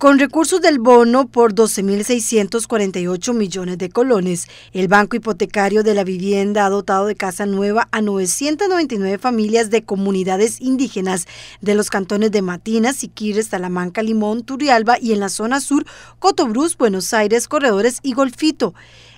Con recursos del bono por 12.648 millones de colones, el Banco Hipotecario de la Vivienda ha dotado de casa nueva a 999 familias de comunidades indígenas de los cantones de Matinas, Siquires, Talamanca, Limón, Turrialba y en la zona sur, Cotobruz, Buenos Aires, Corredores y Golfito.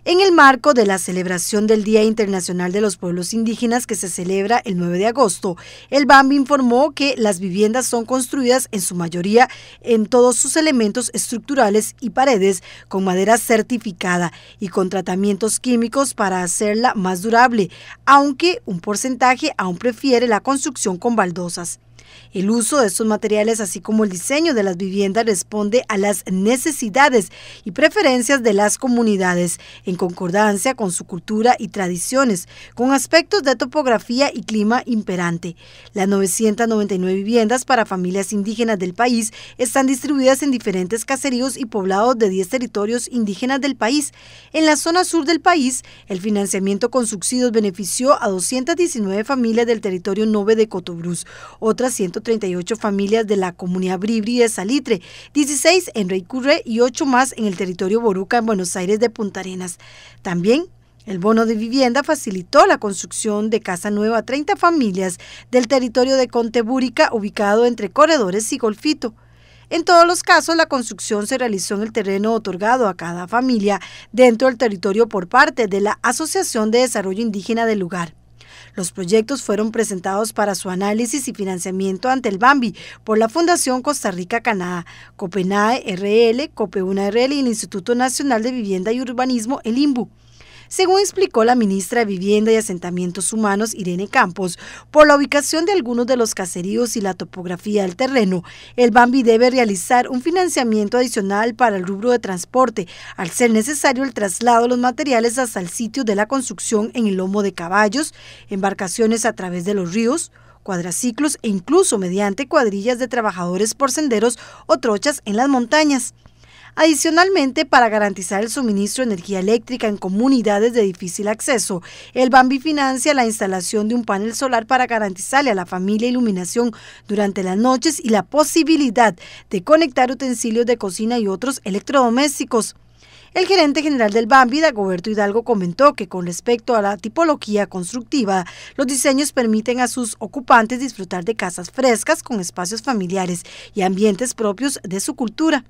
En el marco de la celebración del Día Internacional de los Pueblos Indígenas que se celebra el 9 de agosto, el BAMBI informó que las viviendas son construidas en su mayoría en todos sus elementos estructurales y paredes con madera certificada y con tratamientos químicos para hacerla más durable, aunque un porcentaje aún prefiere la construcción con baldosas. El uso de estos materiales, así como el diseño de las viviendas, responde a las necesidades y preferencias de las comunidades, en concordancia con su cultura y tradiciones, con aspectos de topografía y clima imperante. Las 999 viviendas para familias indígenas del país están distribuidas en diferentes caseríos y poblados de 10 territorios indígenas del país. En la zona sur del país, el financiamiento con subsidios benefició a 219 familias del territorio 9 de Cotobruz. Otras 138 familias de la comunidad Bribri de Salitre, 16 en Rey y 8 más en el territorio Boruca en Buenos Aires de Punta Arenas. También el bono de vivienda facilitó la construcción de casa nueva a 30 familias del territorio de Contebúrica ubicado entre Corredores y Golfito. En todos los casos, la construcción se realizó en el terreno otorgado a cada familia dentro del territorio por parte de la Asociación de Desarrollo Indígena del lugar. Los proyectos fueron presentados para su análisis y financiamiento ante el Bambi por la Fundación Costa Rica Canadá, Copenhague RL, cope RL y el Instituto Nacional de Vivienda y Urbanismo, el IMBU según explicó la ministra de Vivienda y Asentamientos Humanos, Irene Campos. Por la ubicación de algunos de los caseríos y la topografía del terreno, el Bambi debe realizar un financiamiento adicional para el rubro de transporte, al ser necesario el traslado de los materiales hasta el sitio de la construcción en el lomo de caballos, embarcaciones a través de los ríos, cuadraciclos e incluso mediante cuadrillas de trabajadores por senderos o trochas en las montañas. Adicionalmente, para garantizar el suministro de energía eléctrica en comunidades de difícil acceso, el Bambi financia la instalación de un panel solar para garantizarle a la familia iluminación durante las noches y la posibilidad de conectar utensilios de cocina y otros electrodomésticos. El gerente general del Bambi, Dagoberto Hidalgo, comentó que con respecto a la tipología constructiva, los diseños permiten a sus ocupantes disfrutar de casas frescas con espacios familiares y ambientes propios de su cultura.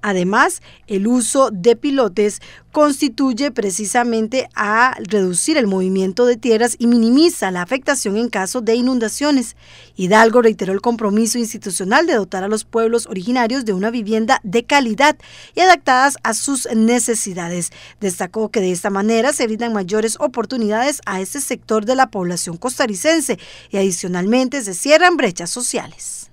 Además, el uso de pilotes constituye precisamente a reducir el movimiento de tierras y minimiza la afectación en caso de inundaciones. Hidalgo reiteró el compromiso institucional de dotar a los pueblos originarios de una vivienda de calidad y adaptadas a sus necesidades. Destacó que de esta manera se brindan mayores oportunidades a este sector de la población costarricense y adicionalmente se cierran brechas sociales.